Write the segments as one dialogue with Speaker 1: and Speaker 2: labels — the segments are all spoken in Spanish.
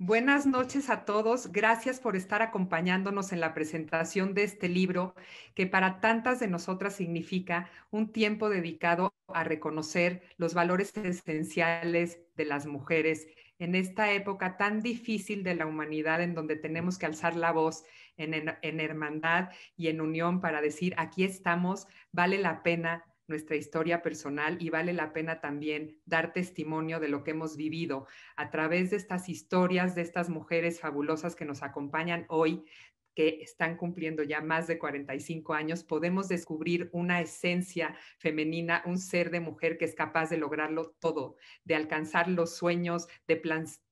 Speaker 1: Buenas noches a todos. Gracias por estar acompañándonos en la presentación de este libro que para tantas de nosotras significa un tiempo dedicado a reconocer los valores esenciales de las mujeres en esta época tan difícil de la humanidad en donde tenemos que alzar la voz en, hermandad y en unión para decir, aquí estamos, vale la pena nuestra historia personal y vale la pena también dar testimonio de lo que hemos vivido a través de estas historias de estas mujeres fabulosas que nos acompañan hoy que están cumpliendo ya más de 45 años, podemos descubrir una esencia femenina, un ser de mujer que es capaz de lograrlo todo, de alcanzar los sueños, de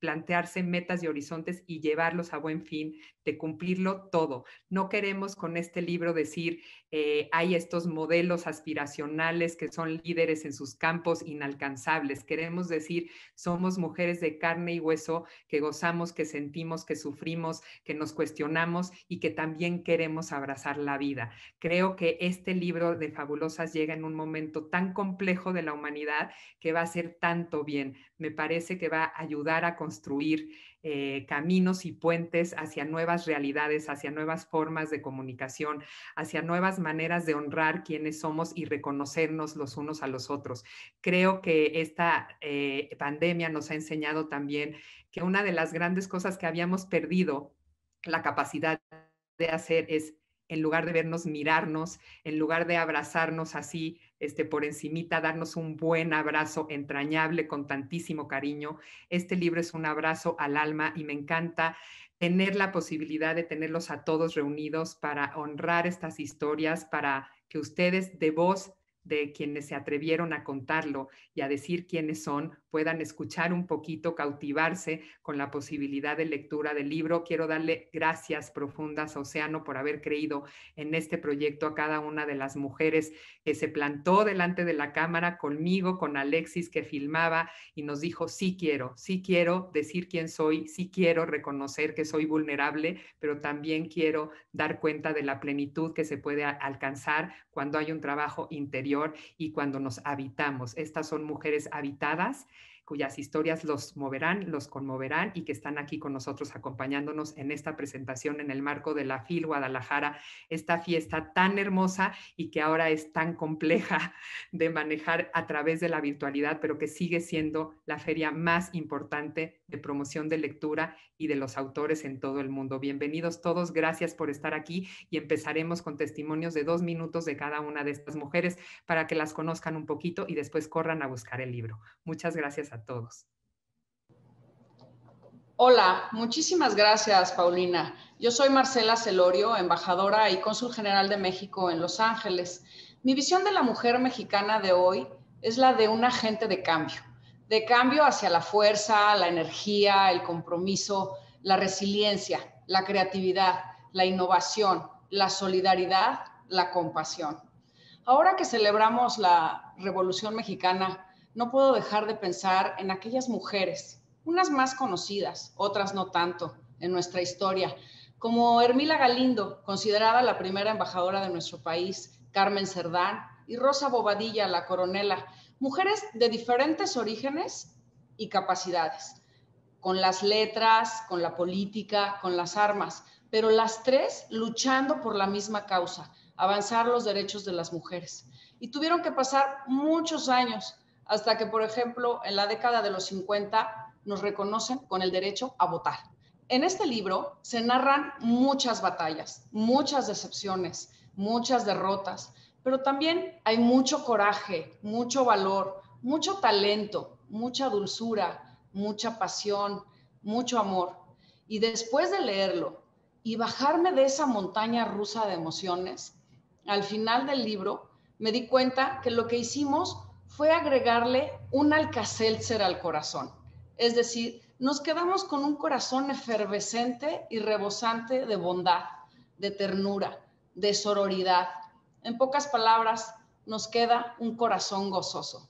Speaker 1: plantearse metas y horizontes y llevarlos a buen fin, de cumplirlo todo. No queremos con este libro decir eh, hay estos modelos aspiracionales que son líderes en sus campos inalcanzables. Queremos decir, somos mujeres de carne y hueso que gozamos, que sentimos, que sufrimos, que nos cuestionamos y que también queremos abrazar la vida. Creo que este libro de Fabulosas llega en un momento tan complejo de la humanidad que va a hacer tanto bien. Me parece que va a ayudar a construir eh, caminos y puentes hacia nuevas realidades, hacia nuevas formas de comunicación, hacia nuevas maneras de honrar quienes somos y reconocernos los unos a los otros. Creo que esta eh, pandemia nos ha enseñado también que una de las grandes cosas que habíamos perdido, la capacidad de hacer es en lugar de vernos mirarnos, en lugar de abrazarnos así este, por encimita, darnos un buen abrazo entrañable con tantísimo cariño. Este libro es un abrazo al alma y me encanta tener la posibilidad de tenerlos a todos reunidos para honrar estas historias, para que ustedes de voz de quienes se atrevieron a contarlo y a decir quiénes son, puedan escuchar un poquito, cautivarse con la posibilidad de lectura del libro. Quiero darle gracias profundas a Océano por haber creído en este proyecto a cada una de las mujeres que se plantó delante de la cámara conmigo, con Alexis que filmaba y nos dijo, sí quiero, sí quiero decir quién soy, sí quiero reconocer que soy vulnerable, pero también quiero dar cuenta de la plenitud que se puede alcanzar cuando hay un trabajo interior y cuando nos habitamos. Estas son mujeres habitadas cuyas historias los moverán, los conmoverán y que están aquí con nosotros acompañándonos en esta presentación en el marco de la FIL Guadalajara, esta fiesta tan hermosa y que ahora es tan compleja de manejar a través de la virtualidad, pero que sigue siendo la feria más importante de promoción de lectura y de los autores en todo el mundo. Bienvenidos todos, gracias por estar aquí y empezaremos con testimonios de dos minutos de cada una de estas mujeres para que las conozcan un poquito y después corran a buscar el libro. Muchas gracias a todos.
Speaker 2: Hola, muchísimas gracias, Paulina. Yo soy Marcela Celorio, embajadora y cónsul general de México en Los Ángeles. Mi visión de la mujer mexicana de hoy es la de un agente de cambio, de cambio hacia la fuerza, la energía, el compromiso, la resiliencia, la creatividad, la innovación, la solidaridad, la compasión. Ahora que celebramos la Revolución Mexicana, no puedo dejar de pensar en aquellas mujeres, unas más conocidas, otras no tanto, en nuestra historia, como Hermila Galindo, considerada la primera embajadora de nuestro país, Carmen Cerdán y Rosa Bobadilla, la coronela, mujeres de diferentes orígenes y capacidades, con las letras, con la política, con las armas, pero las tres luchando por la misma causa, avanzar los derechos de las mujeres. Y tuvieron que pasar muchos años hasta que, por ejemplo, en la década de los 50 nos reconocen con el derecho a votar. En este libro se narran muchas batallas, muchas decepciones, muchas derrotas, pero también hay mucho coraje, mucho valor, mucho talento, mucha dulzura, mucha pasión, mucho amor. Y después de leerlo y bajarme de esa montaña rusa de emociones, al final del libro me di cuenta que lo que hicimos fue agregarle un alcacelcer al corazón. Es decir, nos quedamos con un corazón efervescente y rebosante de bondad, de ternura, de sororidad. En pocas palabras, nos queda un corazón gozoso.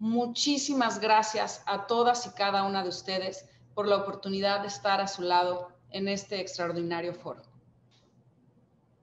Speaker 2: Muchísimas gracias a todas y cada una de ustedes por la oportunidad de estar a su lado en este extraordinario foro.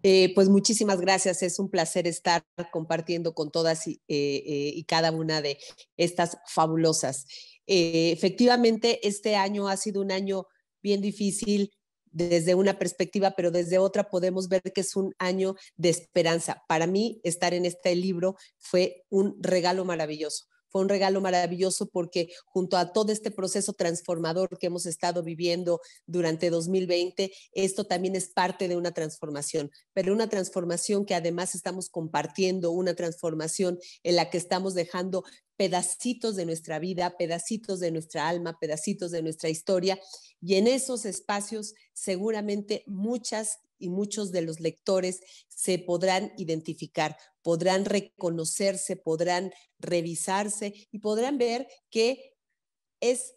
Speaker 3: Eh, pues muchísimas gracias, es un placer estar compartiendo con todas y eh, eh, cada una de estas fabulosas. efectivamente, este año ha sido un año bien difícil desde una perspectiva, pero desde otra podemos ver que es un año de esperanza. Para mí, estar en este libro fue un regalo maravilloso fue un regalo maravilloso porque junto a todo este proceso transformador que hemos estado viviendo durante 2020, esto también es parte de una transformación, pero una transformación que además estamos compartiendo, una transformación en la que estamos dejando pedacitos de nuestra vida, pedacitos de nuestra alma, pedacitos de nuestra historia. Y en esos espacios seguramente muchas y muchos de los lectores se podrán identificar, podrán reconocerse, podrán revisarse y podrán ver que es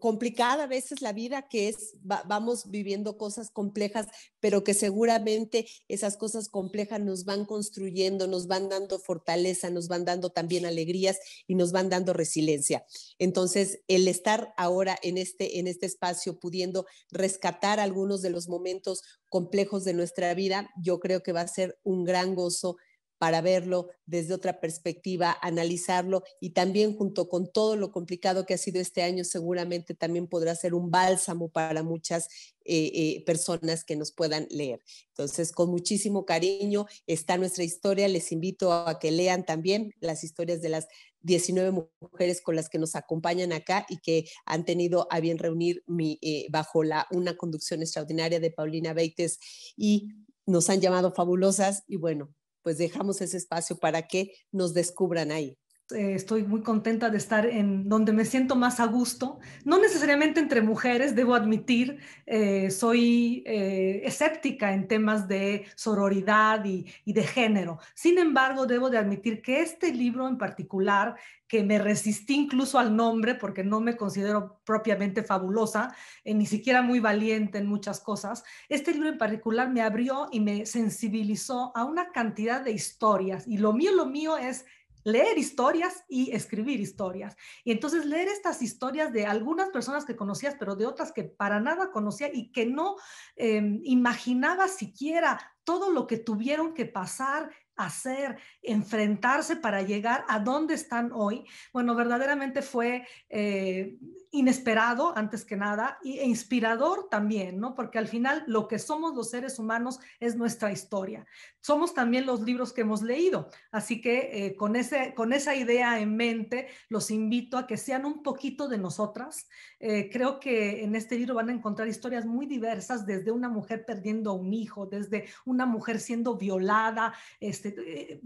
Speaker 3: complicada a veces la vida, que es, vamos viviendo cosas complejas, pero que seguramente esas cosas complejas nos van construyendo, nos van dando fortaleza, nos van dando también alegrías y nos van dando resiliencia. Entonces, el estar ahora en este, en este espacio pudiendo rescatar algunos de los momentos complejos de nuestra vida, yo creo que va a ser un gran gozo para verlo desde otra perspectiva, analizarlo y también junto con todo lo complicado que ha sido este año, seguramente también podrá ser un bálsamo para muchas eh, eh, personas que nos puedan leer. Entonces, con muchísimo cariño está nuestra historia. Les invito a que lean también las historias de las 19 mujeres con las que nos acompañan acá y que han tenido a bien reunir mi, eh, bajo la, una conducción extraordinaria de Paulina Beites y nos han llamado fabulosas
Speaker 4: y bueno, pues dejamos ese espacio para que nos descubran ahí. Eh, estoy muy contenta de estar en donde me siento más a gusto, no necesariamente entre mujeres, debo admitir, eh, soy eh, escéptica en temas de sororidad y, y, de género. Sin embargo, debo de admitir que este libro en particular, que me resistí incluso al nombre porque no me considero propiamente fabulosa, ni siquiera muy valiente en muchas cosas, este libro en particular me abrió y me sensibilizó a una cantidad de historias. Y lo mío, lo mío es leer historias y escribir historias. Y entonces leer estas historias de algunas personas que conocías, pero de otras que para nada conocía y que no em, imaginaba siquiera todo lo que tuvieron que pasar, hacer, enfrentarse para llegar a donde están hoy. Bueno, verdaderamente fue eh, inesperado antes que nada e inspirador también, ¿no? Porque al final lo que somos los seres humanos es nuestra historia. Somos también los libros que hemos leído. Así que eh, con, ese, con esa idea en mente, los invito a que sean un poquito de nosotras. Eh, creo que en este libro van a encontrar historias muy diversas, desde una mujer perdiendo a un hijo, desde una mujer siendo violada, este, eh,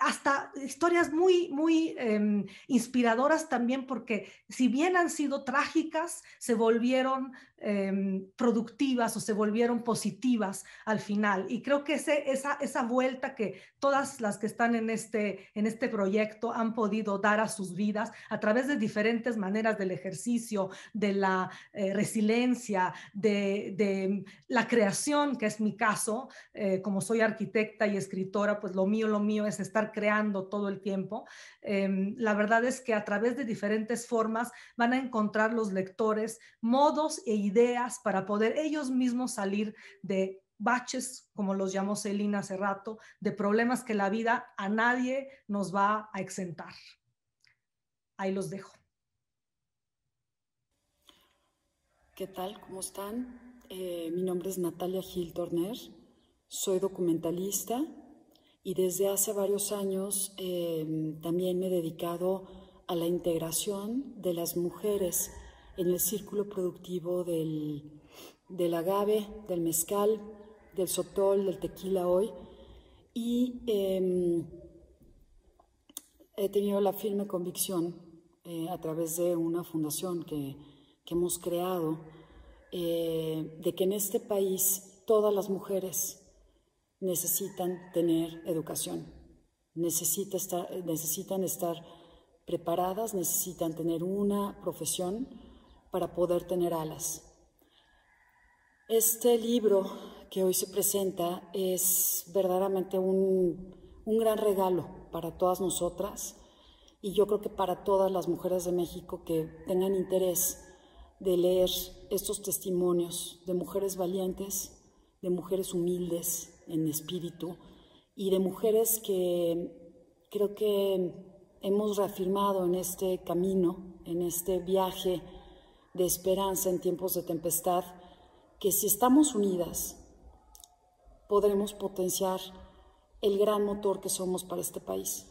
Speaker 4: hasta historias muy, muy em, inspiradoras también, porque si bien han sido trágicas, se volvieron em, productivas o se volvieron positivas al final. Y creo que ese, esa, esa vuelta que todas las que están en este, en este proyecto han podido dar a sus vidas a través de diferentes maneras del ejercicio, de la eh, resiliencia, de, de, la creación, que es mi caso, eh, como soy arquitecta y escritora, pues lo mío, lo mío es estar creando todo el tiempo. Em, la verdad es que a través de diferentes formas van a encontrar los lectores modos e ideas para poder ellos mismos salir de baches, como los llamó Celina hace rato, de problemas que la vida a nadie nos va a exentar.
Speaker 5: Ahí los dejo. ¿Qué tal? ¿Cómo están? Eh, mi nombre es Natalia Gil Torner, soy documentalista, y desde hace varios años em, también me he dedicado a la integración de las mujeres en el círculo productivo del, del agave, del mezcal, del sotol, del tequila hoy. Y em, he tenido la firme convicción eh, a través de una fundación que, que hemos creado eh, de que en este país todas las mujeres necesitan tener educación, necesitan estar preparadas, necesitan tener una profesión para poder tener alas. Este libro que hoy se presenta es verdaderamente un, un, gran regalo para todas nosotras y yo creo que para todas las mujeres de México que tengan interés de leer estos testimonios de mujeres valientes, de mujeres humildes, en espíritu y de mujeres que creo que hemos reafirmado en este camino, en este viaje de esperanza en tiempos de tempestad, que si estamos unidas podremos potenciar el gran motor que somos para este país.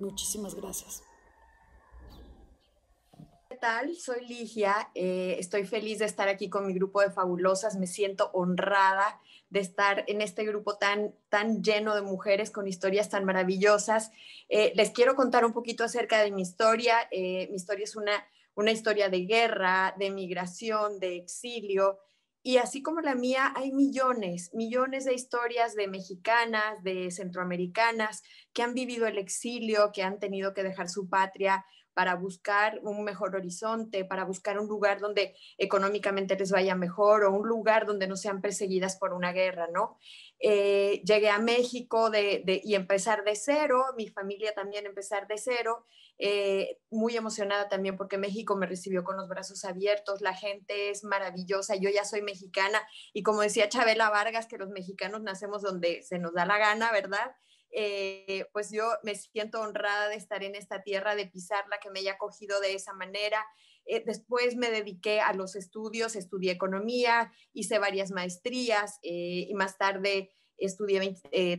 Speaker 5: Muchísimas gracias.
Speaker 6: ¿Qué tal? Soy Ligia. Eh, estoy feliz de estar aquí con mi grupo de fabulosas. Me siento honrada de estar en este grupo tan, tan lleno de mujeres con historias tan maravillosas. Eh, les quiero contar un poquito acerca de mi historia. Eh, mi historia es una, una historia de guerra, de migración, de exilio. Y así como la mía, hay millones, millones de historias de mexicanas, de centroamericanas, que han vivido el exilio, que han tenido que dejar su patria para buscar un mejor horizonte, para buscar un lugar donde económicamente les vaya mejor o un lugar donde no sean perseguidas por una guerra, ¿no? Eh, llegué a México y empezar de cero, mi familia también empezar de cero, eh, muy emocionada también porque México me recibió con los brazos abiertos, la gente es maravillosa, yo ya soy mexicana y como decía Chabela Vargas, que los mexicanos nacemos donde se nos da la gana, ¿verdad? Eh, pues yo me siento honrada de estar en esta tierra, de pisarla, que me haya acogido de esa manera. Eh, después me dediqué a los estudios, estudié economía, hice varias maestrías eh, y más tarde estudié,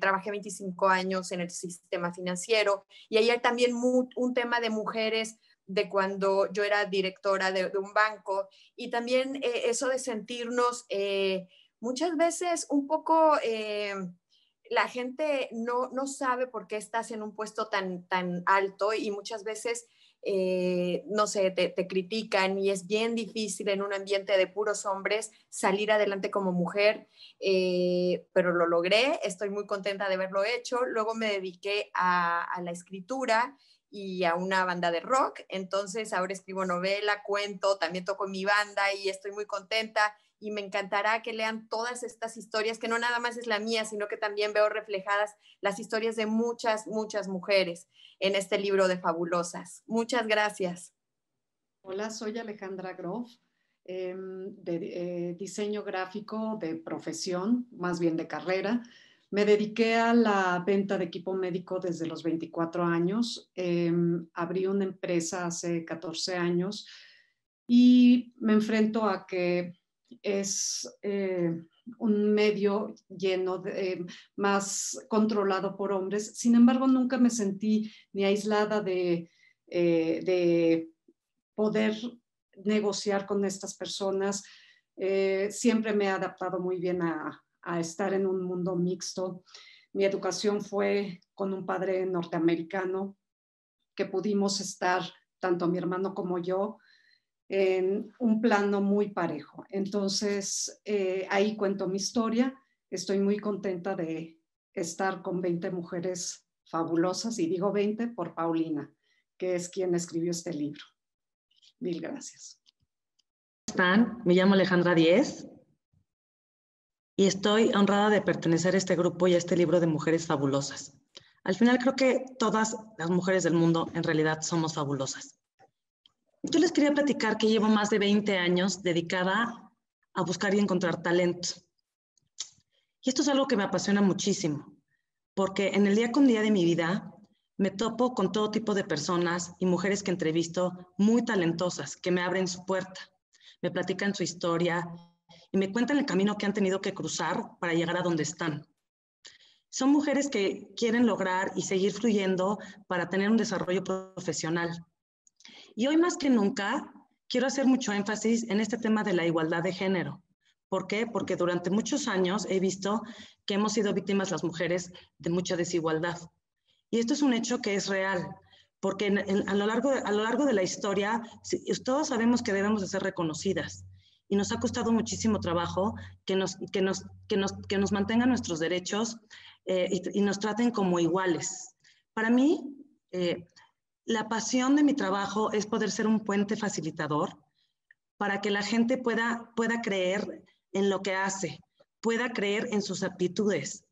Speaker 6: trabajé 25 años en el sistema financiero. Y ahí hay también un tema de mujeres de cuando yo era directora de un banco y también eso de sentirnos muchas veces un poco la gente no, sabe por qué estás en un puesto tan, alto y muchas veces, eh, no sé, te, critican y es bien difícil en un ambiente de puros hombres salir adelante como mujer, eh, pero lo logré, estoy muy contenta de haberlo hecho. Luego me dediqué a, a la escritura y a una banda de rock, entonces ahora escribo novela, cuento, también toco mi banda y estoy muy contenta y me encantará que lean todas estas historias, que no nada más es la mía, sino que también veo reflejadas las historias de muchas, muchas mujeres en este libro de Fabulosas. Muchas gracias. Hola,
Speaker 7: soy Alejandra Groff, em, de eh, diseño gráfico de profesión, más bien de carrera. Me dediqué a la venta de equipo médico desde los 24 años. Em, abrí una empresa hace 14 años y me enfrento a que es eh, un medio lleno eh, más controlado por hombres. Sin embargo, nunca me sentí ni aislada de, eh, poder negociar con estas personas. siempre me he adaptado muy bien a, estar en un mundo mixto. Mi educación fue con un padre norteamericano que pudimos estar, tanto mi hermano como yo, en un plano muy parejo. Entonces, eh, ahí cuento mi historia. Estoy muy contenta de estar con 20 mujeres fabulosas, y digo 20 por Paulina, que es quien escribió este libro. Mil gracias.
Speaker 8: ¿Cómo están? Me llamo Alejandra Díez y estoy honrada de pertenecer a este grupo y a este libro de mujeres fabulosas. Al final creo que todas las mujeres del mundo en realidad somos fabulosas. Yo les quería platicar que llevo más de 20 años dedicada a buscar y encontrar talento. Y esto es algo que me apasiona muchísimo, porque en el día con día de mi vida me topo con todo tipo de personas y mujeres que entrevisto muy talentosas, que me abren su puerta, me platican su historia y me cuentan el camino que han tenido que cruzar para llegar a donde están. Son mujeres que quieren lograr y seguir fluyendo para tener un desarrollo profesional, y hoy más que nunca quiero hacer mucho énfasis en este tema de la igualdad de género. ¿Por qué? Porque durante muchos años he visto que hemos sido víctimas las mujeres de mucha desigualdad. Y esto es un hecho que es real, porque a, lo largo de, a lo largo de la historia todos sabemos que debemos de ser reconocidas y nos ha costado muchísimo trabajo que nos, que nos, que nos, que nos mantengan nuestros derechos eh, y, nos traten como iguales. Para mí, eh, la pasión de mi trabajo es poder ser un puente facilitador para que la gente pueda, pueda creer en lo que hace, pueda creer en sus aptitudes.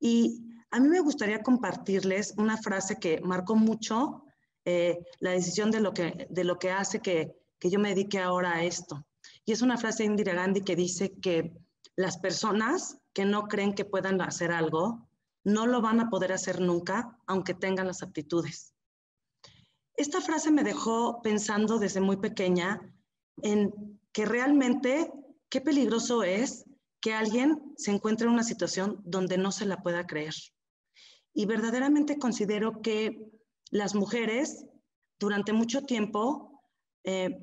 Speaker 8: Y a mí me gustaría compartirles una frase que marcó mucho eh, la decisión de lo que, de lo que hace que, que yo me dedique ahora a esto. Y es una frase de Indira Gandhi que dice que las personas que no creen que puedan hacer algo no lo van a poder hacer nunca, aunque tengan las aptitudes esta frase me dejó pensando desde muy pequeña en que realmente qué peligroso es que alguien se encuentre en una situación donde no se la pueda creer. Y verdaderamente considero que las mujeres durante mucho tiempo eh,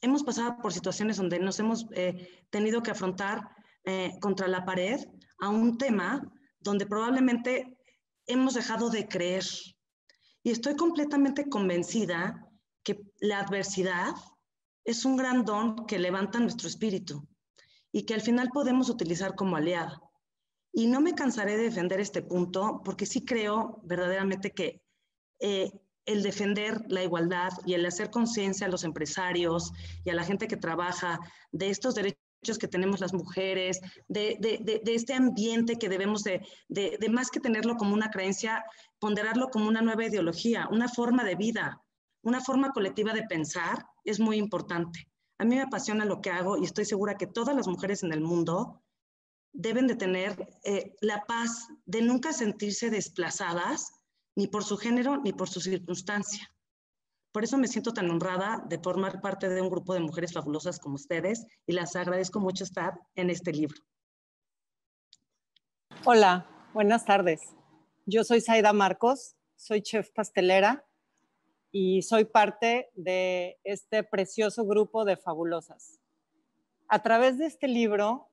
Speaker 8: hemos pasado por situaciones donde nos hemos eh, tenido que afrontar eh, contra la pared a un tema donde probablemente hemos dejado de creer y estoy completamente convencida que la adversidad es un gran don que levanta nuestro espíritu y que al final podemos utilizar como aliada. Y no me cansaré de defender este punto porque sí creo verdaderamente que eh, el defender la igualdad y el hacer conciencia a los empresarios y a la gente que trabaja de estos derechos que tenemos las mujeres, de, este ambiente que debemos de, más que tenerlo como una creencia, ponderarlo como una nueva ideología, una forma de vida, una forma colectiva de pensar, es muy importante. A mí me apasiona lo que hago y estoy segura que todas las mujeres en el mundo deben de tener eh, la paz de nunca sentirse desplazadas ni por su género ni por su circunstancia. Por eso me siento tan honrada de formar parte de un grupo de mujeres fabulosas como ustedes y las agradezco mucho estar en este libro.
Speaker 9: Hola, buenas tardes. Yo soy Zaida Marcos, soy chef pastelera y soy parte de este precioso grupo de fabulosas. A través de este libro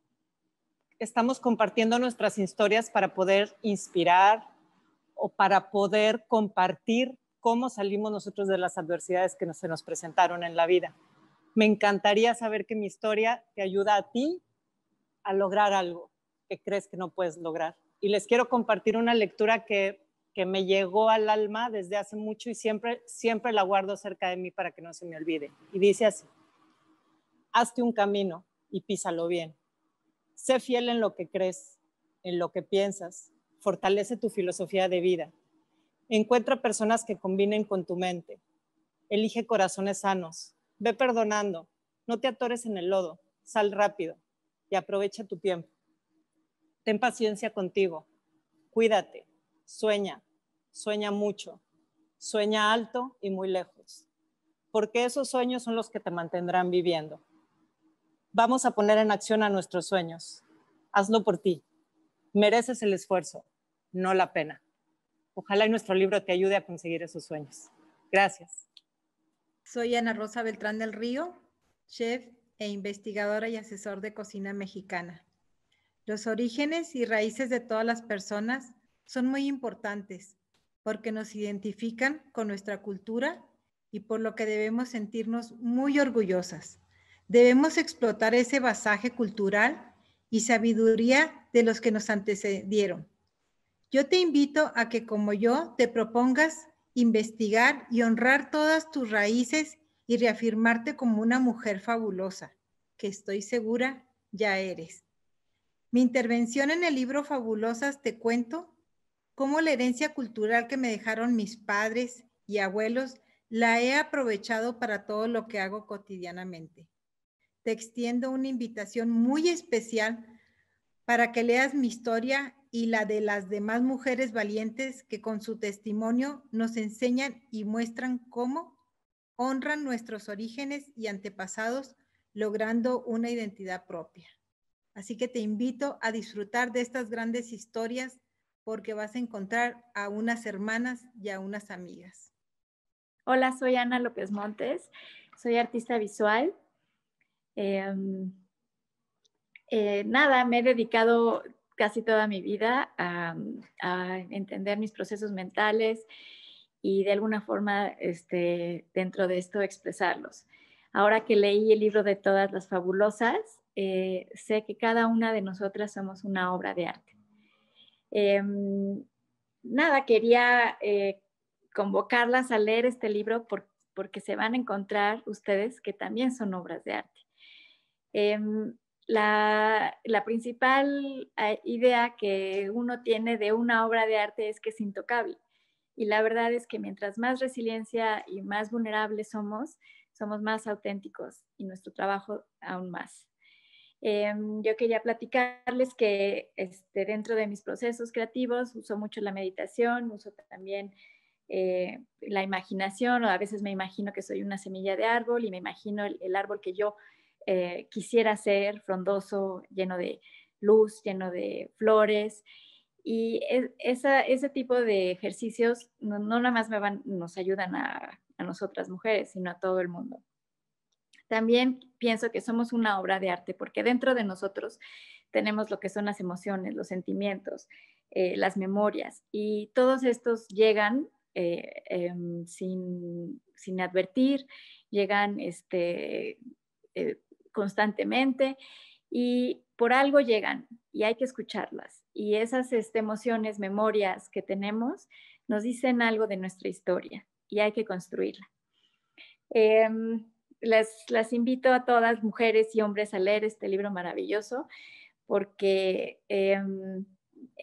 Speaker 9: estamos compartiendo nuestras historias para poder inspirar o para poder compartir cómo salimos nosotros de las adversidades que se nos presentaron en la vida. Me encantaría saber que mi historia te ayuda a ti a lograr algo que crees que no puedes lograr y les quiero compartir una lectura que, me llegó al alma desde hace mucho y siempre, siempre la guardo cerca de mí para que no se me olvide. Y dice así, hazte un camino y písalo bien. Sé fiel en lo que crees, en lo que piensas, fortalece tu filosofía de vida. Encuentra personas que combinen con tu mente. Elige corazones sanos. Ve perdonando. No te atores en el lodo. Sal rápido y aprovecha tu tiempo ten paciencia contigo, cuídate, sueña, sueña mucho, sueña alto y muy lejos, porque esos sueños son los que te mantendrán viviendo. Vamos a poner en acción a nuestros sueños. Hazlo por ti. Mereces el esfuerzo, no la pena. Ojalá nuestro libro te ayude a conseguir esos sueños. Gracias. Soy Ana Rosa Beltrán del Río, chef
Speaker 10: e investigadora y asesor de cocina mexicana. Los orígenes y raíces de todas las personas son muy importantes porque nos identifican con nuestra cultura y por lo que debemos sentirnos muy orgullosas. Debemos explotar ese basaje cultural y sabiduría de los que nos antecedieron. Yo te invito a que como yo te propongas investigar y honrar todas tus raíces y reafirmarte como una mujer fabulosa, que estoy segura ya eres. Mi intervención en el libro Fabulosas te cuento cómo la herencia cultural que me dejaron mis padres y abuelos la he aprovechado para todo lo que hago cotidianamente. Te extiendo una invitación muy especial para que leas mi historia y la de las demás mujeres valientes que con su testimonio nos enseñan y muestran cómo honran nuestros orígenes y antepasados logrando una identidad propia. Así que te invito a disfrutar de estas grandes historias porque vas a encontrar a unas hermanas y a unas amigas.
Speaker 11: Hola, soy Ana López Montes, soy artista visual. Em, eh, nada, me he dedicado casi toda mi vida a, entender mis procesos mentales y de alguna forma este, dentro de esto expresarlos. Ahora que leí el libro de todas las fabulosas, eh, sé que cada una de nosotras somos una obra de arte. Em, nada, quería eh, convocarlas a leer este libro porque se van a encontrar ustedes que también son obras de arte. Em, la, la, principal eh, idea que uno tiene de una obra de arte es que es intocable. Y la verdad es que mientras más resiliencia y más vulnerables somos, somos más auténticos y nuestro trabajo aún más. Em, yo quería platicarles que este, dentro de mis procesos creativos uso mucho la meditación, uso también eh, la imaginación, o a veces me imagino que soy una semilla de árbol y me imagino el, árbol que yo eh, quisiera ser, frondoso, lleno de luz, lleno de flores. Y e, ese tipo de ejercicios no, nada más nos ayudan a nosotras mujeres, sino a todo el mundo. También pienso que somos una obra de arte porque dentro de nosotros tenemos lo que son las emociones, los sentimientos, eh, las memorias y todos estos llegan eh, em, sin, advertir, llegan este, eh, constantemente y por algo llegan y hay que escucharlas. Y esas este, emociones, memorias que tenemos nos dicen algo de nuestra historia y hay que construirla. Em, las, las invito a todas, mujeres y hombres, a leer este libro maravilloso porque em,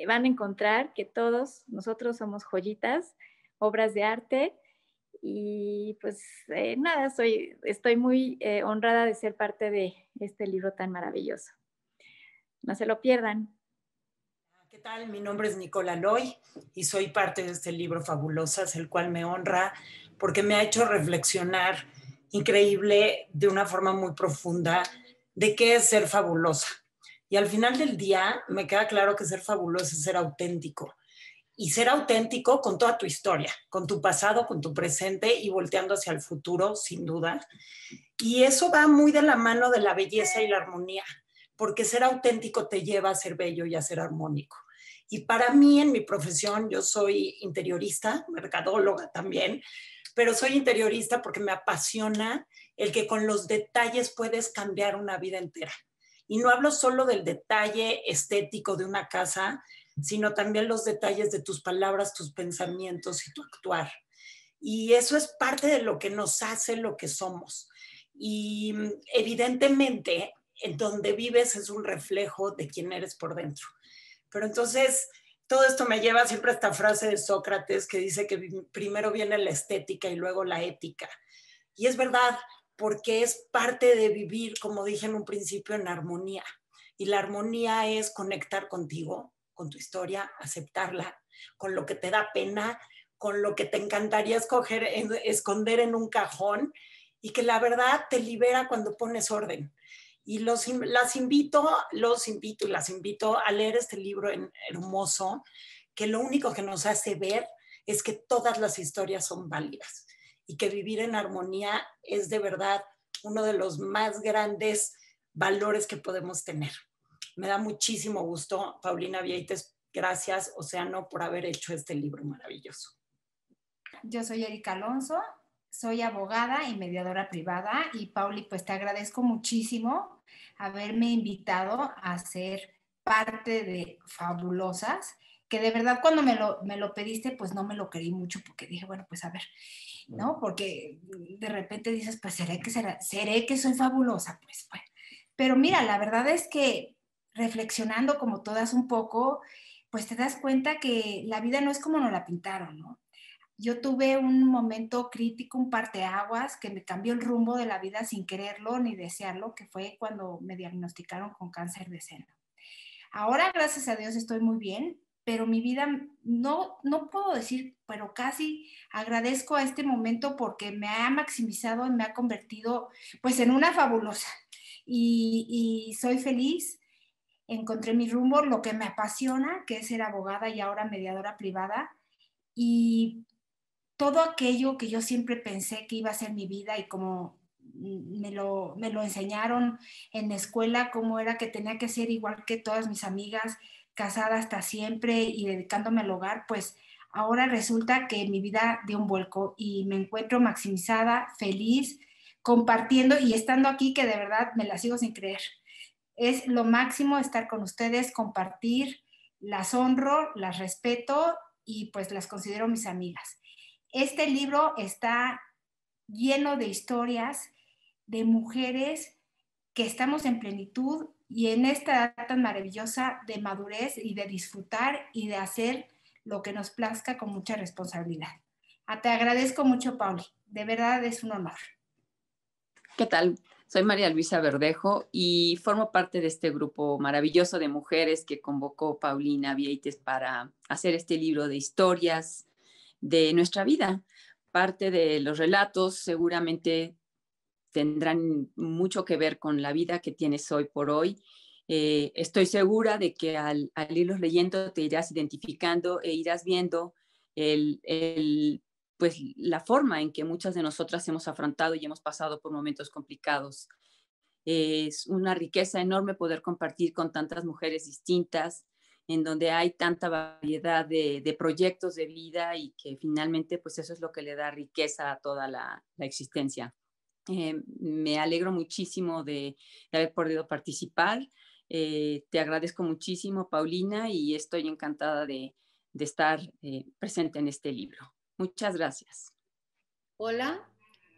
Speaker 11: van a encontrar que todos nosotros somos joyitas, obras de arte. Y pues eh, nada, soy, estoy muy eh, honrada de ser parte de este libro tan maravilloso. No se lo pierdan.
Speaker 8: ¿Qué tal?
Speaker 12: Mi nombre es Nicola Loy y soy parte de este libro Fabulosas, el cual me honra porque me ha hecho reflexionar increíble de una forma muy profunda de qué es ser fabulosa. Y al final del día me queda claro que ser fabulosa es ser auténtico. Y ser auténtico con toda tu historia, con tu pasado, con tu presente y volteando hacia el futuro, sin duda. Y eso va muy de la mano de la belleza y la armonía, porque ser auténtico te lleva a ser bello y a ser armónico. Y para mí, en mi profesión, yo soy interiorista, mercadóloga también, pero soy interiorista porque me apasiona el que con los detalles puedes cambiar una vida entera. Y no hablo solo del detalle estético de una casa, sino también los detalles de tus palabras, tus pensamientos y tu actuar. Y eso es parte de lo que nos hace lo que somos. Y mm, evidentemente, en donde vives es un reflejo de quién eres por dentro. Pero entonces, todo esto me lleva siempre a esta frase de Sócrates que dice que primero viene la estética y luego la ética. Y es verdad, porque es parte de vivir, como dije en un principio, en armonía. Y la armonía es conectar contigo, con tu historia, aceptarla, con lo que te da pena, con lo que te encantaría escoger, esconder en un cajón y que la verdad te libera cuando pones orden. Y los, las invito, los invito y las invito a leer este libro en, hermoso, que lo único que nos hace ver es que todas las historias son válidas y que vivir en armonía es de verdad uno de los más grandes valores que podemos tener. Me da muchísimo gusto, Paulina Vieites, gracias Océano por haber hecho este libro maravilloso.
Speaker 13: Yo soy Erika Alonso, soy abogada y mediadora privada y Pauli, pues te agradezco muchísimo haberme invitado a ser parte de Fabulosas, que de verdad cuando me lo, pediste, pues no me lo creí mucho porque dije, bueno, pues a ver, ¿no? Porque de repente dices, pues seré que será, seré que soy fabulosa, pues bueno. Pero mira, la verdad es que reflexionando como todas un poco, pues te das cuenta que la vida no es como nos la pintaron, ¿no? yo tuve un momento crítico, un parteaguas, que me cambió el rumbo de la vida sin quererlo ni desearlo, que fue cuando me diagnosticaron con cáncer de seno. Ahora, gracias a Dios, estoy muy bien, pero mi vida, no, no puedo decir, pero casi agradezco a este momento porque me ha maximizado y me ha convertido pues en una fabulosa. Y, soy feliz, encontré mi rumbo, lo que me apasiona, que es ser abogada y ahora mediadora privada. Y todo aquello que yo siempre pensé que iba a ser mi vida y como me lo, enseñaron en la escuela, cómo era que tenía que ser igual que todas mis amigas, casada hasta siempre y dedicándome al hogar, pues ahora resulta que mi vida dio un vuelco y me encuentro maximizada, feliz, compartiendo y estando aquí que de verdad me las sigo sin creer. Es lo máximo estar con ustedes, compartir, las honro, las respeto y pues las considero mis amigas. Este libro está lleno de historias de mujeres que estamos en plenitud y en esta edad tan maravillosa de madurez y de disfrutar y de hacer lo que nos plazca con mucha responsabilidad. Ah, te agradezco mucho, Pauli. De verdad es un honor.
Speaker 14: ¿Qué tal? Soy María Luisa Verdejo y formo parte de este grupo maravilloso de mujeres que convocó Paulina Vieites para hacer este libro de historias, de nuestra vida. Parte de los relatos seguramente tendrán mucho que ver con la vida que tienes hoy por hoy. Eh, estoy segura de que al, al, irlos leyendo te irás identificando e irás viendo el, pues, la forma en que muchas de nosotras hemos afrontado y hemos pasado por momentos complicados. Es una riqueza enorme poder compartir con tantas mujeres distintas, en donde hay tanta variedad de, proyectos de vida y que finalmente pues eso es lo que le da riqueza a toda la, existencia. Eh, me alegro muchísimo de, haber podido participar. Eh, te agradezco muchísimo, Paulina, y estoy encantada de, estar eh, presente en este libro. Muchas gracias.
Speaker 15: Hola,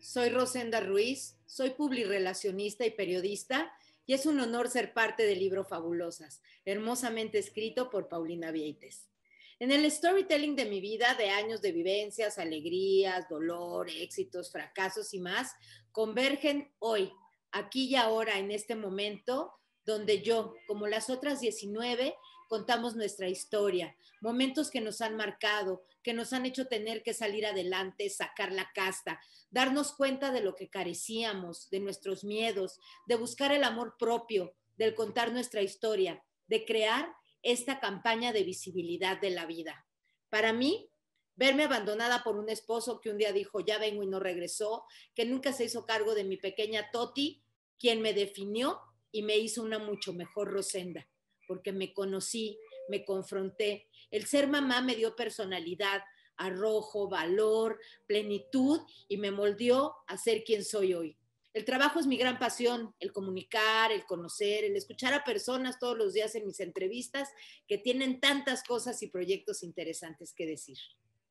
Speaker 15: soy Rosenda Ruiz, soy publirelacionista y periodista y es un honor ser parte del libro Fabulosas, hermosamente escrito por Paulina Vieites. En el storytelling de mi vida, de años de vivencias, alegrías, dolor, éxitos, fracasos y más, convergen hoy, aquí y ahora, en este momento, donde yo, como las otras 19, contamos nuestra historia, momentos que nos han marcado, que nos han hecho tener que salir adelante, sacar la casta, darnos cuenta de lo que carecíamos, de nuestros miedos, de buscar el amor propio, del contar nuestra historia, de crear esta campaña de visibilidad de la vida. Para mí, verme abandonada por un esposo que un día dijo, ya vengo y no regresó, que nunca se hizo cargo de mi pequeña Toti, quien me definió y me hizo una mucho mejor Rosenda, porque me conocí, me confronté. El ser mamá me dio personalidad, arrojo, valor, plenitud y me moldeó a ser quien soy hoy. El trabajo es mi gran pasión, el comunicar, el conocer, el escuchar a personas todos los días en mis entrevistas que tienen tantas cosas y proyectos interesantes que decir,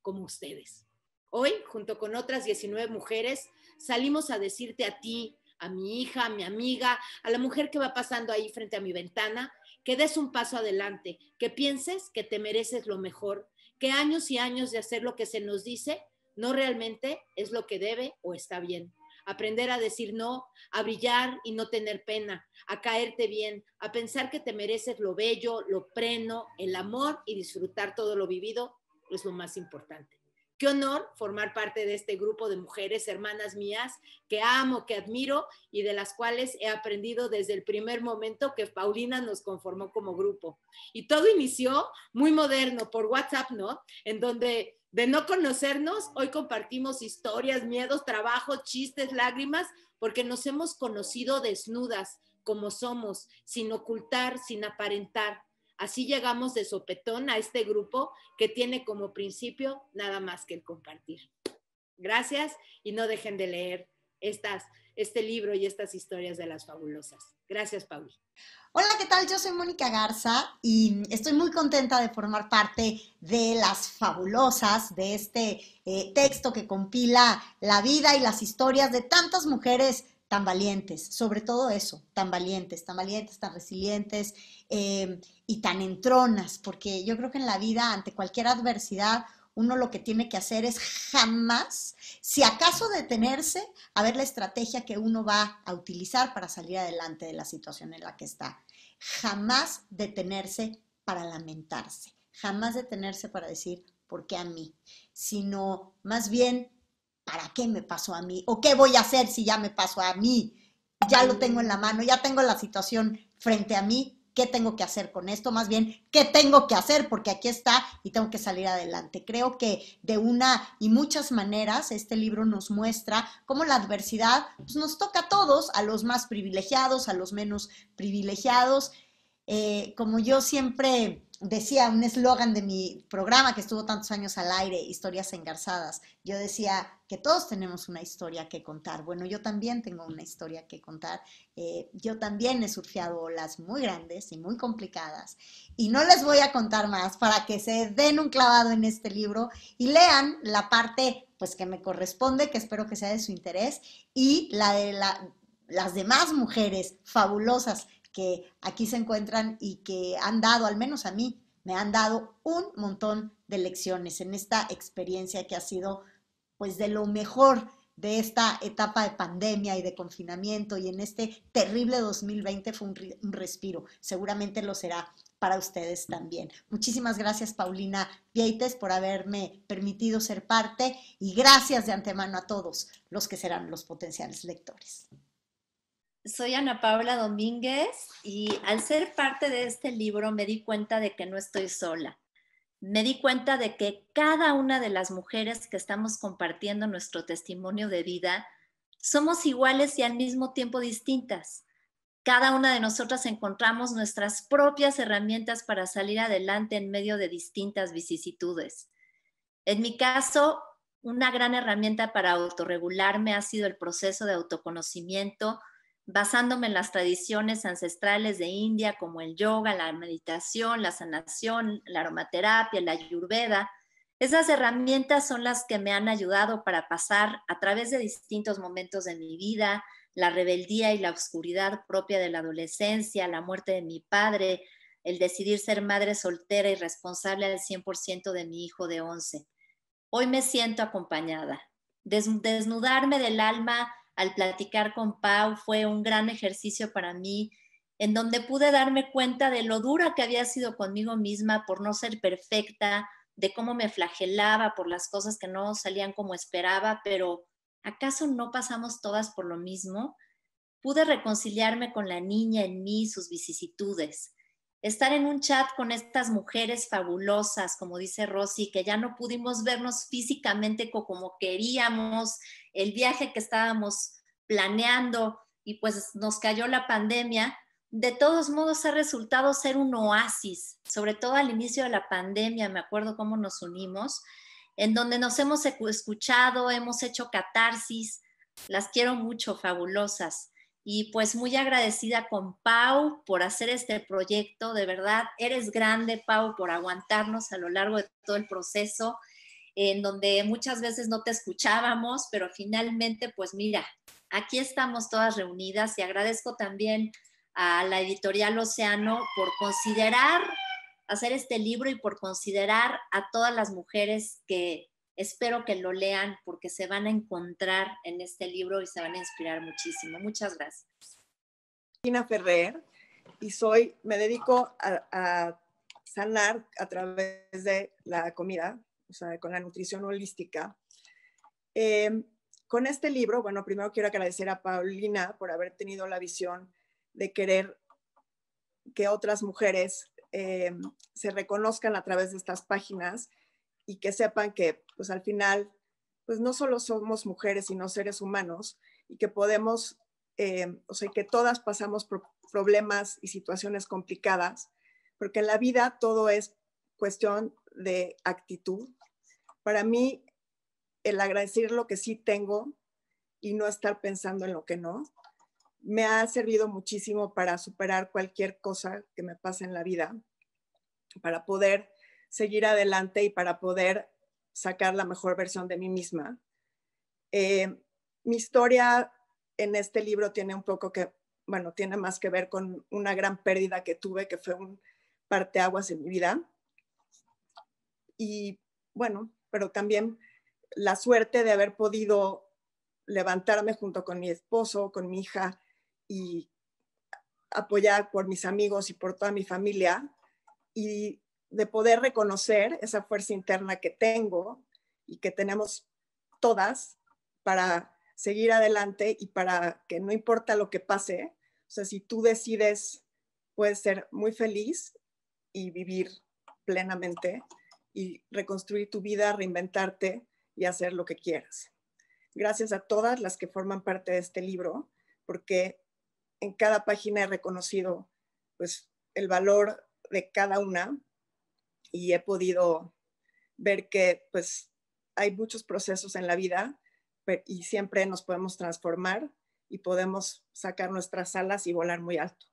Speaker 15: como ustedes. Hoy, junto con otras 19 mujeres, salimos a decirte a ti, a mi hija, a mi amiga, a la mujer que va pasando ahí frente a mi ventana, que des un paso adelante, que pienses que te mereces lo mejor, que años y años de hacer lo que se nos dice no realmente es lo que debe o está bien. Aprender a decir no, a brillar y no tener pena, a caerte bien, a pensar que te mereces lo bello, lo pleno, el amor y disfrutar todo lo vivido es lo más importante. Qué honor formar parte de este grupo de mujeres, hermanas mías, que amo, que admiro y de las cuales he aprendido desde el primer momento que Paulina nos conformó como grupo. Y todo inició muy moderno por WhatsApp, ¿no? En donde de no conocernos, hoy compartimos historias, miedos, trabajo, chistes, lágrimas, porque nos hemos conocido desnudas como somos, sin ocultar, sin aparentar. Así llegamos de sopetón a este grupo que tiene como principio nada más que el compartir. Gracias y no dejen de leer este libro y estas historias de las fabulosas.
Speaker 16: Gracias, Pauli. Hola, ¿qué tal? Yo soy Mónica Garza y estoy muy contenta de formar parte de Las Fabulosas, de este eh, texto que compila la vida y las historias de tantas mujeres tan valientes, sobre todo eso, tan valientes, tan valientes, tan resilientes em, y tan entronas, porque yo creo que en la vida, ante cualquier adversidad, uno lo que tiene que hacer es jamás, si acaso detenerse, a ver la estrategia que uno va a utilizar para salir adelante de la situación en la que está. Jamás detenerse para lamentarse, jamás detenerse para decir, ¿por qué a mí? Sino más bien ¿para qué me pasó a mí? ¿O qué voy a hacer si ya me pasó a mí? Ya lo tengo en la mano, ya tengo la situación frente a mí, ¿qué tengo que hacer con esto? Más bien, ¿qué tengo que hacer? Porque aquí está y tengo que salir adelante. Creo que de una y muchas maneras este libro nos muestra cómo la adversidad pues, nos toca a todos, a los más privilegiados, a los menos privilegiados. Eh, como yo siempre decía un eslogan de mi programa que estuvo tantos años al aire, Historias Engarzadas. Yo decía que todos tenemos una historia que contar. Bueno, yo también tengo una historia que contar. Eh, yo también he surfeado olas muy grandes y muy complicadas. Y no les voy a contar más para que se den un clavado en este libro y lean la parte pues que me corresponde, que espero que sea de su interés, y la de la, las demás mujeres fabulosas que aquí se encuentran y que han dado, al menos a mí, me han dado un montón de lecciones en esta experiencia que ha sido pues de lo mejor de esta etapa de pandemia y de confinamiento y en este terrible 2020 fue un, respiro. Seguramente lo será para ustedes también. Muchísimas gracias Paulina Vieites por haberme permitido ser parte y gracias de antemano a
Speaker 17: todos los que serán los potenciales lectores soy Ana Paula Domínguez y al ser parte de este libro me di cuenta de que no estoy sola. Me di cuenta de que cada una de las mujeres que estamos compartiendo nuestro testimonio de vida somos iguales y al mismo tiempo distintas. Cada una de nosotras encontramos nuestras propias herramientas para salir adelante en medio de distintas vicisitudes. En mi caso, una gran herramienta para autorregularme ha sido el proceso de autoconocimiento, basándome en las tradiciones ancestrales de India, como el yoga, la meditación, la sanación, la aromaterapia, la ayurveda. Esas herramientas son las que me han ayudado para pasar a través de distintos momentos de mi vida, la rebeldía y la oscuridad propia de la adolescencia, la muerte de mi padre, el decidir ser madre soltera y responsable al 100% de mi hijo de 11. Hoy me siento acompañada. desnudarme del alma al platicar con Pau fue un gran ejercicio para mí, en donde pude darme cuenta de lo dura que había sido conmigo misma por no ser perfecta, de cómo me flagelaba por las cosas que no salían como esperaba, pero ¿acaso no pasamos todas por lo mismo? Pude reconciliarme con la niña en mí sus vicisitudes estar en un chat con estas mujeres fabulosas, como dice Rosy, que ya no pudimos vernos físicamente como queríamos, el viaje que estábamos planeando y pues nos cayó la pandemia, de todos modos ha resultado ser un oasis, sobre todo al inicio de la pandemia, me acuerdo cómo nos unimos, en donde nos hemos escuchado, hemos hecho catarsis, las quiero mucho, fabulosas. Y pues muy agradecida con Pau por hacer este proyecto. De verdad, eres grande, Pau, por aguantarnos a lo largo de todo el proceso, en donde muchas veces no te escuchábamos, pero finalmente, pues mira, aquí estamos todas reunidas y agradezco también a la editorial Océano por considerar hacer este libro y por considerar a todas las mujeres que Espero que lo lean porque se van a encontrar en este libro y se van a inspirar muchísimo. Muchas gracias. Gina
Speaker 18: Ferrer y soy, me dedico a, sanar a través de la comida, o sea, con la nutrición holística. Em, con este libro, bueno, primero quiero agradecer a Paulina por haber tenido la visión de querer que otras mujeres em, se reconozcan a través de estas páginas y que sepan que pues al final pues no solo somos mujeres sino seres humanos y que podemos, eh, o sea, que todas pasamos por problemas y situaciones complicadas, porque en la vida todo es cuestión de actitud. Para mí, el agradecer lo que sí tengo y no estar pensando en lo que no, me ha servido muchísimo para superar cualquier cosa que me pase en la vida, para poder seguir adelante y para poder sacar la mejor versión de mí misma. Eh, mi historia en este libro tiene un poco que, bueno, tiene más que ver con una gran pérdida que tuve, que fue un parteaguas en mi vida. Y bueno, pero también la suerte de haber podido levantarme junto con mi esposo, con mi hija y apoyar por mis amigos y por toda mi familia. Y de poder reconocer esa fuerza interna que tengo y que tenemos todas para seguir adelante y para que no importa lo que pase, o sea, si tú decides, puedes ser muy feliz y vivir plenamente y reconstruir tu vida, reinventarte y hacer lo que quieras. Gracias a todas las que forman parte de este libro, porque en cada página he reconocido pues, el valor de cada una y he podido ver que pues hay muchos procesos en la vida y siempre nos podemos transformar y podemos sacar nuestras alas y volar muy alto.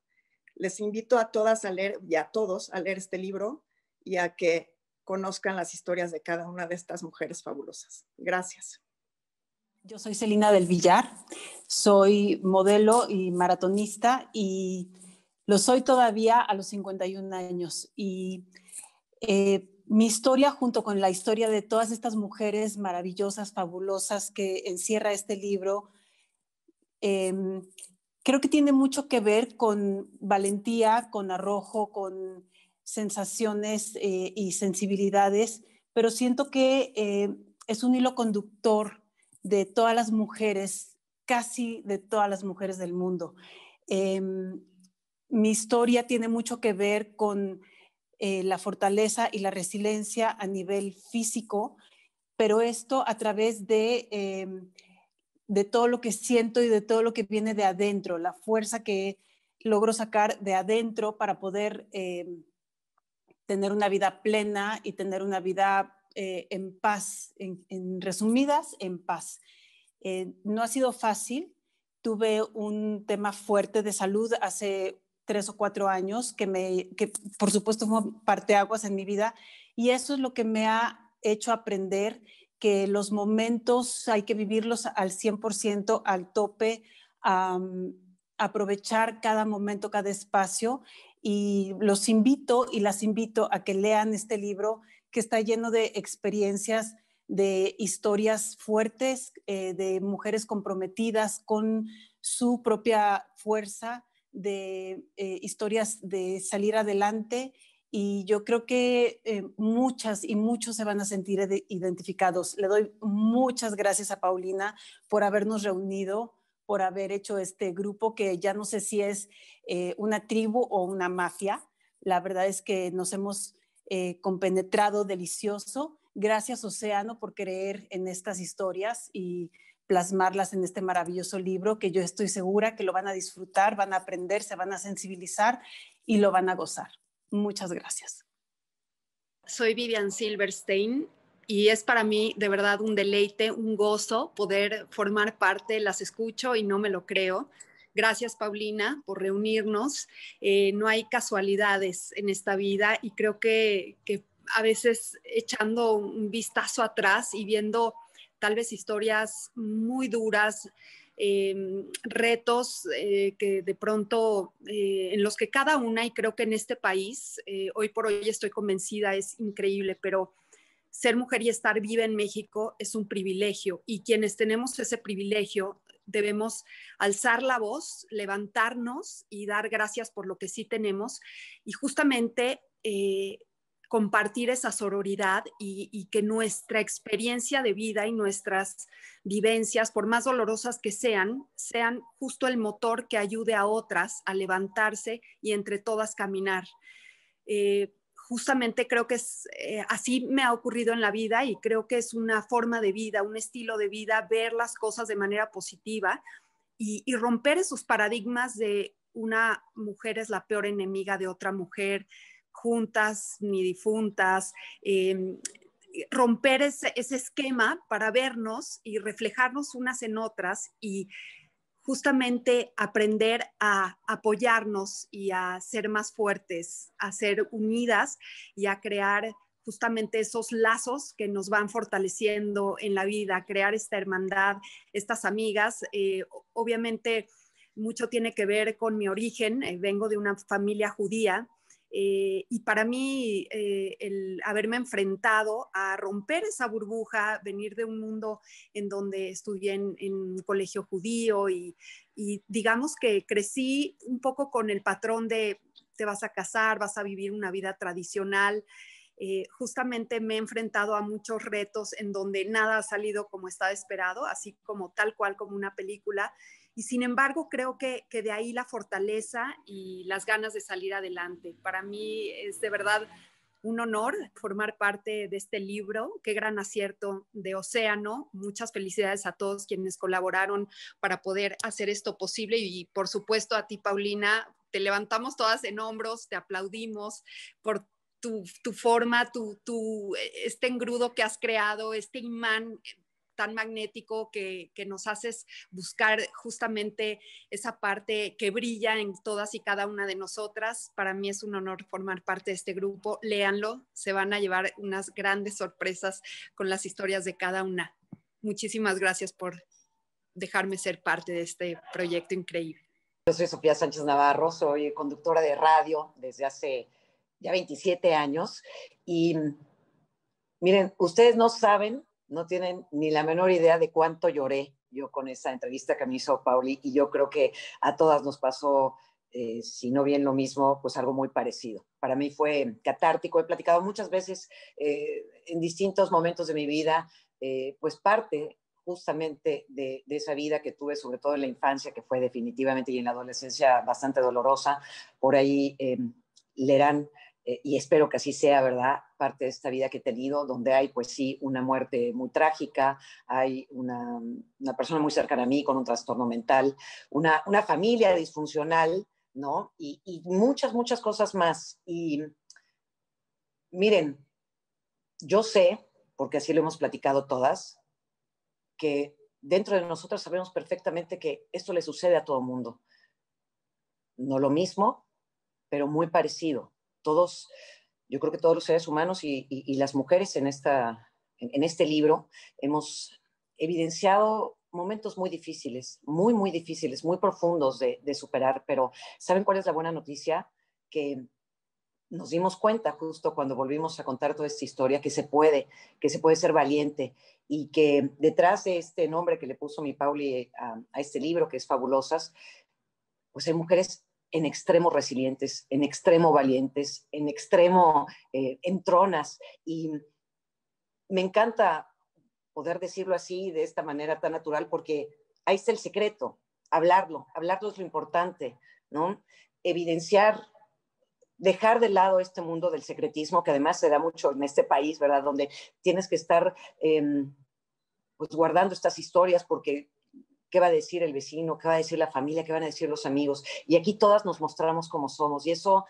Speaker 18: Les invito a todas a leer y a todos a leer este libro y a que conozcan las historias de cada una de estas mujeres fabulosas. Gracias. Yo
Speaker 19: soy Celina del Villar, soy modelo y maratonista y lo soy todavía a los 51 años y eh, mi historia junto con la historia de todas estas mujeres maravillosas, fabulosas que encierra este libro, em, creo que tiene mucho que ver con valentía, con arrojo, con sensaciones eh, y sensibilidades, pero siento que eh, es un hilo conductor de todas las mujeres, casi de todas las mujeres del mundo. Em, mi historia tiene mucho que ver con eh, la fortaleza y la resiliencia a nivel físico, pero esto a través de, em, de todo lo que siento y de todo lo que viene de adentro, la fuerza que logro sacar de adentro para poder em, tener una vida plena y tener una vida eh, en paz, en, en, resumidas, en paz. Eh, no ha sido fácil. Tuve un tema fuerte de salud hace tres o cuatro años, que, me, que por supuesto fue parte aguas en mi vida, y eso es lo que me ha hecho aprender que los momentos hay que vivirlos al 100%, al tope, aprovechar cada momento, cada espacio, y los invito y las invito a que lean este libro que está lleno de experiencias de historias fuertes, eh, de mujeres comprometidas con su propia fuerza, de eh, historias de salir adelante y yo creo que eh, muchas y muchos se van a sentir identificados. Le doy muchas gracias a Paulina por habernos reunido, por haber hecho este grupo que ya no sé si es eh, una tribu o una mafia. La verdad es que nos hemos compenetrado delicioso. Gracias Océano por creer en estas historias y plasmarlas en este maravilloso libro que yo estoy segura que lo van a disfrutar, van a aprender, se van a sensibilizar y lo van a gozar. Muchas gracias.
Speaker 20: Soy Vivian Silverstein y es para mí de verdad un deleite, un gozo poder formar parte, las escucho y no me lo creo. Gracias, Paulina, por reunirnos. Eh, no hay casualidades en esta vida y creo que, que a veces echando un vistazo atrás y viendo tal vez historias muy duras, em, retos eh, que de pronto eh, en los que cada una, y creo que en este país, eh, hoy por hoy estoy convencida, es increíble, pero ser mujer y estar viva en México es un privilegio y quienes tenemos ese privilegio debemos alzar la voz, levantarnos y dar gracias por lo que sí tenemos. Y justamente compartir esa sororidad y, que nuestra experiencia de vida y nuestras vivencias, por más dolorosas que sean, sean justo el motor que ayude a otras a levantarse y entre todas caminar. Eh, justamente creo que es eh, así me ha ocurrido en la vida y creo que es una forma de vida, un estilo de vida, ver las cosas de manera positiva y, y romper esos paradigmas de una mujer es la peor enemiga de otra mujer, juntas ni difuntas, em, romper ese, esquema para vernos y reflejarnos unas en otras y justamente aprender a apoyarnos y a ser más fuertes, a ser unidas y a crear justamente esos lazos que nos van fortaleciendo en la vida, crear esta hermandad, estas amigas. Eh, obviamente mucho tiene que ver con mi origen, eh, vengo de una familia judía, eh, y para mí, eh, el haberme enfrentado a romper esa burbuja, venir de un mundo en donde estudié en, un colegio judío y, digamos que crecí un poco con el patrón de te vas a casar, vas a vivir una vida tradicional. Eh, justamente me he enfrentado a muchos retos en donde nada ha salido como estaba esperado, así como tal cual como una película. Y sin embargo, creo que, que, de ahí la fortaleza y las ganas de salir adelante. Para mí es de verdad un honor formar parte de este libro. Qué gran acierto de Océano. Muchas felicidades a todos quienes colaboraron para poder hacer esto posible y por supuesto a ti, Paulina. Te levantamos todas en hombros, te aplaudimos por tu, forma, tu, este engrudo que has creado, este imán tan magnético que, que nos haces buscar justamente esa parte que brilla en todas y cada una de nosotras. Para mí es un honor formar parte de este grupo. Léanlo, se van a llevar unas grandes sorpresas con las historias de cada una. Muchísimas gracias por dejarme ser parte de este proyecto increíble.
Speaker 21: Yo soy Sofía Sánchez Navarro, soy conductora de radio desde hace
Speaker 20: ya 27 años y
Speaker 21: miren, ustedes no saben no tienen ni la menor idea de cuánto lloré yo con esa entrevista que me hizo Pauli y yo creo que a todas nos pasó, eh, si no bien lo mismo, pues algo muy parecido. Para mí fue catártico, he platicado muchas veces eh, en distintos momentos de mi vida, eh, pues parte justamente de, esa vida que tuve, sobre todo en la infancia, que fue definitivamente y en la adolescencia bastante dolorosa. Por ahí leerán eh, y espero que así sea, ¿verdad? Parte de esta vida que he tenido, donde hay, pues sí, una muerte muy trágica, hay una, persona muy cercana a mí con un trastorno mental, una, familia disfuncional, ¿no? Y, muchas, muchas cosas más. Y miren, yo sé, porque así lo hemos platicado todas, que dentro de nosotras sabemos perfectamente que esto le sucede a todo mundo. No lo mismo, pero muy parecido todos, yo creo que todos los seres humanos y, las mujeres en, esta, en, este libro hemos evidenciado momentos muy difíciles, muy, muy difíciles, muy profundos de, superar, pero ¿saben cuál es la buena noticia? Que nos dimos cuenta justo cuando volvimos a contar toda esta historia que se puede, que se puede ser valiente y que detrás de este nombre que le puso mi Pauli eh, a, a este libro, que es Fabulosas, pues hay mujeres en extremo resilientes, en extremo valientes, en extremo eh, entronas. Y me encanta poder decirlo así, de esta manera tan natural, porque ahí está el secreto, hablarlo, hablarlo es lo importante, ¿no? Evidenciar, dejar de lado este mundo del secretismo, que además se da mucho en este país, ¿verdad? Donde tienes que estar... Em, pues, guardando estas historias porque qué va a decir el vecino, qué va a decir la familia, qué van a decir los amigos. Y aquí todas nos mostramos como somos y eso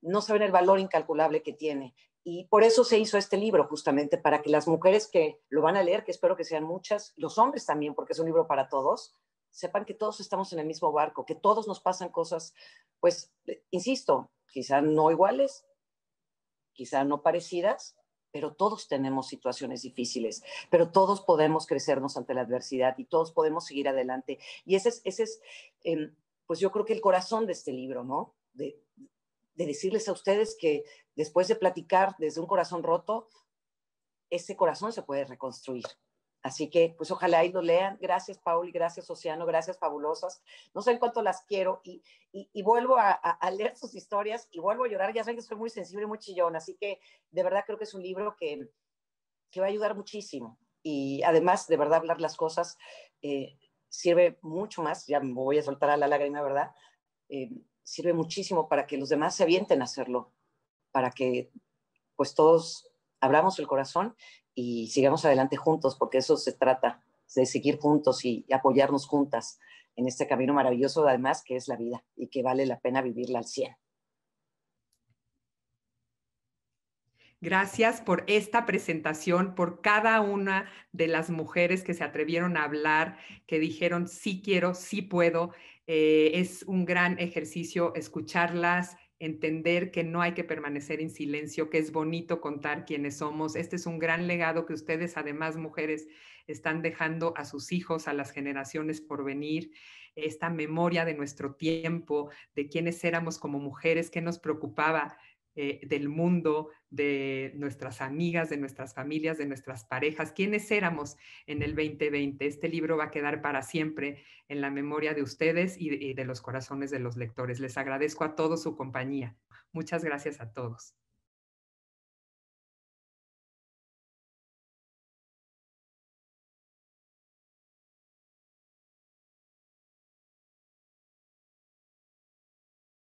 Speaker 21: no saben el valor incalculable que tiene. Y por eso se hizo este libro, justamente para que las mujeres que lo van a leer, que espero que sean muchas, los hombres también, porque es un libro para todos, sepan que todos estamos en el mismo barco, que todos nos pasan cosas, pues, eh, insisto, quizá no iguales, quizá no parecidas, pero todos tenemos situaciones difíciles, pero todos podemos crecernos ante la adversidad y todos podemos seguir adelante. Y ese es, ese es em, pues yo creo que el corazón de este libro, ¿no? De, de decirles a ustedes que después de platicar desde un corazón roto, ese corazón se puede reconstruir. Así que, pues ojalá ahí lo lean. Gracias, Paul, gracias, Oceano, gracias, fabulosas. No sé en cuánto las quiero y, vuelvo a, leer sus historias y vuelvo a llorar. Ya saben que soy muy sensible y muy chillón, así que de verdad creo que es un libro que, que va a ayudar muchísimo. Y además, de verdad, hablar las cosas eh, sirve mucho más. Ya me voy a soltar a la lágrima, ¿verdad? Eh, sirve muchísimo para que los demás se avienten a hacerlo, para que pues todos abramos el corazón y sigamos adelante juntos, porque eso se trata, de seguir juntos y apoyarnos juntas en este camino maravilloso, además, que es la vida y que vale la pena vivirla al 100.
Speaker 1: Gracias por esta presentación, por cada una de las mujeres que se atrevieron a hablar, que dijeron, sí quiero, sí puedo. Eh, es un gran ejercicio escucharlas, entender que no hay que permanecer en silencio, que es bonito contar quiénes somos. Este es un gran legado que ustedes, además mujeres, están dejando a sus hijos, a las generaciones por venir, esta memoria de nuestro tiempo, de quiénes éramos como mujeres, qué nos preocupaba, eh, del mundo, de nuestras amigas, de nuestras familias, de nuestras parejas, quienes éramos en el 2020. Este libro va a quedar para siempre en la memoria de ustedes y de los corazones de los lectores. Les agradezco a todos su compañía. Muchas gracias a todos.